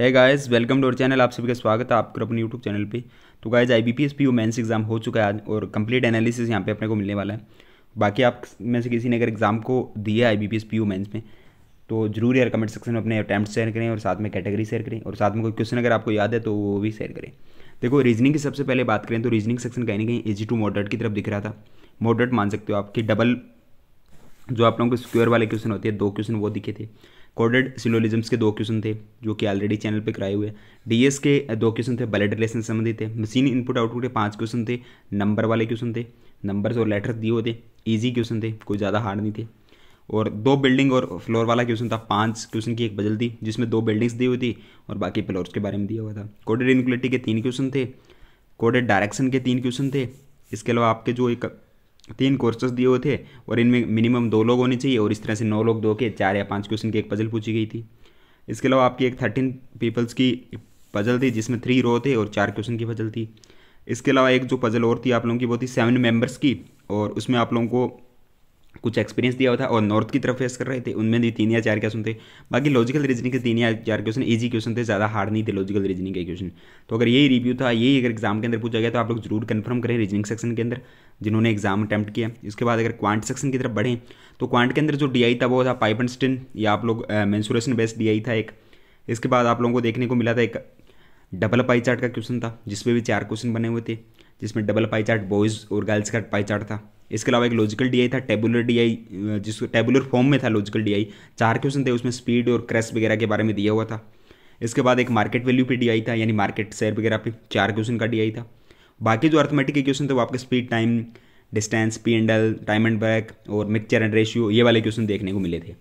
है guys welcome to our channel आप सभी का स्वागत है आपके अपने यूट्यूब चैनल पे तो guys I B P S P mains exam हो चुका है आज और कंप्लीट एनालिसिस यहाँ पे अपने को मिलने वाला है बाकी आप में से किसी ने अगर एग्जाम को दिया I B P S P mains में तो जरूर यार कमेंट सेक्शन में अपने अटैम्प्ट शेयर करें और साथ में कैटेगरी शेयर करें और साथ में कोई क्वेश्चन अगर आपको याद है तो वो भी शेयर करें देखो रीजनिंग की सबसे पहले बात करें तो रीजनिंग सेक्शन कहीं ना कहीं एजी टू मॉडरेट की तरफ दिख रहा था मॉडरेट मान सकते हो आप कि डबल जो आप लोगों को स्क्वेयर वाले क्वेश्चन होते हैं दो क्वेश्चन वो दिखे थे कोडेड सिलोलिज्म के दो क्वेश्चन थे जो कि ऑलरेडी चैनल पे कराए हुए डीएस के दो क्वेश्चन थे बलेट रिलेशन संबंधित थे मशीन इनपुट आउटपुट के पांच क्वेश्चन थे नंबर वाले क्वेश्चन थे नंबर्स और लेटर्स दिए हुए थे ईजी क्वेश्चन थे कोई ज़्यादा हार्ड नहीं थे और दो बिल्डिंग और फ्लोर वाला क्वेश्चन था पांच क्वेश्चन की एक बजल थी जिसमें दो बिल्डिंग्स दी हुई थी और बाकी फ्लोर्स के बारे में दिया हुआ था कोडेड इनक्लिटी के तीन क्वेश्चन थे कोडेड डायरेक्शन के तीन क्वेश्चन थे इसके अलावा आपके जो एक तीन कोर्सेज दिए हुए थे और इनमें मिनिमम दो लोग होने चाहिए और इस तरह से नौ लोग दो के चार या पाँच क्वेश्चन की एक पजल पूछी गई थी इसके अलावा आपकी एक थर्टीन पीपल्स की पजल थी जिसमें थ्री रो थे और चार क्वेश्चन की पजल थी इसके अलावा एक जो पजल और थी आप लोगों की वो थी सेवन मेंबर्स की और उसमें आप लोगों को कुछ एक्सपीरियंस दिया हुआ था और नॉर्थ की तरफ फेस कर रहे थे उनमें भी तीन या चार क्वेश्चन थे बाकी लॉजिकल रीजनिंग के तीन या चार क्वेश्चन ईजी क्वेश्चन थे ज़्यादा हार्ड नहीं थे लॉजिकल रीजनिंग के क्वेश्चन तो अगर यही रिव्यू था यही अगर एग्जाम के अंदर पूछा गया तो आप लोग जरूर कन्फर्म करें रीजनिंग सेक्शन के अंदर जिन्होंने एग्जाम अटैम्प्ट किया इसके बाद अगर क्वांट सेक्शन की तरफ बढ़ें तो क्वांट के अंदर जो डी था वो था पाइप एंड स्टिन या आप लोग मैंसुरेशन बेस्ड डी था एक इसके बाद आप लोगों को देखने को मिला था एक डबल पाई चार्ट का क्वेश्चन था जिसमें भी चार क्वेश्चन बने हुए थे जिसमें डबल पाई चार्ट बॉयज़ और गर्ल्स का पाई चार्ट था इसके अलावा एक लॉजिकल डीआई था टेबुलर डीआई जिसको टेबुलर फॉर्म में था लॉजिकल डीआई चार क्वेश्चन थे उसमें स्पीड और क्रैश वगैरह के बारे में दिया हुआ था इसके बाद एक मार्केट वैल्यू पे डीआई था यानी मार्केट शेयर वगैरह पे चार क्वेश्चन का डीआई था बाकी जो अर्थमेटिक के क्वेश्चन थे वो आपके speed time distance P and L time and back और मिक्सचर एंड रेशियो ये वाले क्वेश्चन देखने को मिले थे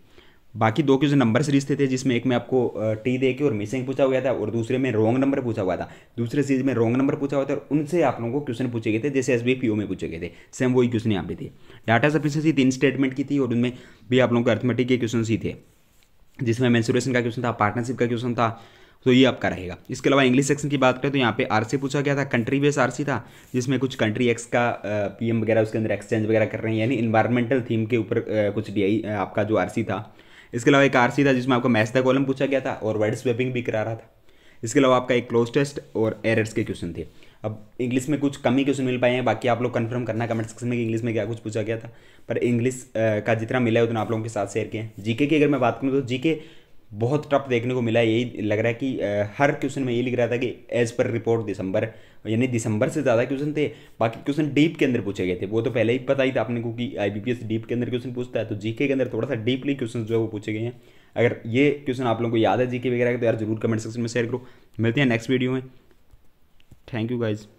बाकी दो क्वेश्चन नंबर सीरीज थे, थे जिसमें एक में आपको टी दे के और मिसिंग पूछा हुआ था और दूसरे में रॉन्ग नंबर पूछा हुआ था दूसरे सीरीज में रॉन्ग नंबर पूछा हुआ था और उनसे आप लोगों को क्वेश्चन पूछे गए थे जैसे एस बी में पूछे गए थे सेम वही क्वेश्चन यहाँ पे थे डाटा सफिशेंसी तीन स्टेटमेंट की थी और उनमें भी आप लोगों को अर्थमेटिक के क्वेश्चन ही थे जिसमें मैंसुरेशन का क्वेश्चन था पार्टनरशिप का क्वेश्चन था तो ये आपका रहेगा इसके अलावा इंग्लिश सेक्शन की बात करें तो यहाँ पे आरसी पूछा गया था कंट्री बेस आरसी था जिसमें कुछ कंट्री एक्स का पीएम वगैरह उसके अंदर एक्सचेंज वगैरह कर रहे हैं यानी इन्वायरमेंटल थीम के ऊपर कुछ डी आपका जो आरसी था इसके अलावा एक आर था जिसमें आपका मैथ्स का कॉलम पूछा गया था और वर्ड स्वेपिंग भी करा रहा था इसके अलावा आपका एक क्लोज टेस्ट और एरर्स के क्वेश्चन थे अब इंग्लिश में कुछ कम ही क्वेश्चन मिल पाए हैं बाकी आप लोग कंफर्म करना कमेंट सेक्शन में कि इंग्लिश में क्या कुछ पूछा गया था पर इंग्लिश का जितना मिला है उतना आप लोगों के साथ शेयर किए हैं जीके की अगर मैं बात करूँ तो जीके बहुत टफ देखने को मिला यही लग रहा है कि हर क्वेश्चन में ये लिख रहा था कि एज पर रिपोर्ट दिसंबर यानी दिसंबर से ज़्यादा क्वेश्चन थे बाकी क्वेश्चन डीप के अंदर पूछे गए थे वो तो पहले ही पता ही था आपने को कि आईबीपीएस डीप के अंदर क्वेश्चन पूछता है तो जीके के अंदर थोड़ा सा डीपली क्वेश्चन जो है वो पूछे गए हैं अगर ये क्वेश्चन आप लोगों को याद है जीके वगैरह तो यार जरूर कमेंट सेक्शन में शेयर करो मिलते हैं नेक्स्ट वीडियो में थैंक यू गाइज़